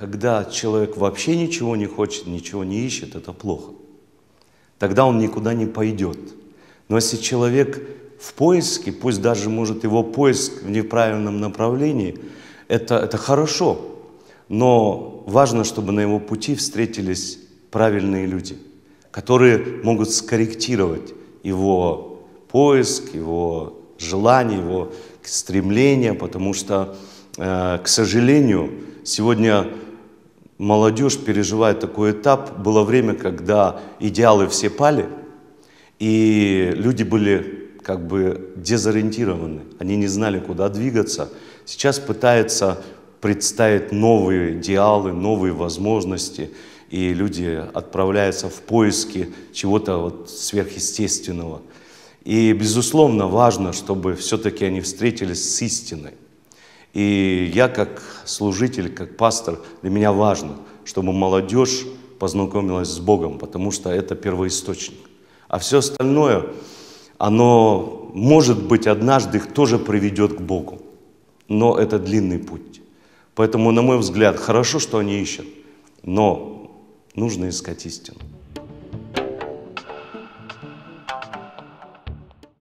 Когда человек вообще ничего не хочет, ничего не ищет, это плохо. Тогда он никуда не пойдет. Но если человек в поиске, пусть даже может его поиск в неправильном направлении, это, это хорошо, но важно, чтобы на его пути встретились правильные люди, которые могут скорректировать его поиск, его желание, его стремление, потому что, э, к сожалению, сегодня молодежь переживает такой этап. Было время, когда идеалы все пали, и люди были как бы дезориентированы, они не знали, куда двигаться. Сейчас пытается представить новые идеалы, новые возможности, и люди отправляются в поиски чего-то вот сверхъестественного. И, безусловно, важно, чтобы все-таки они встретились с истиной. И я как служитель, как пастор, для меня важно, чтобы молодежь познакомилась с Богом, потому что это первоисточник. А все остальное, оно, может быть, однажды их тоже приведет к Богу. Но это длинный путь. Поэтому, на мой взгляд, хорошо, что они ищут, но нужно искать истину.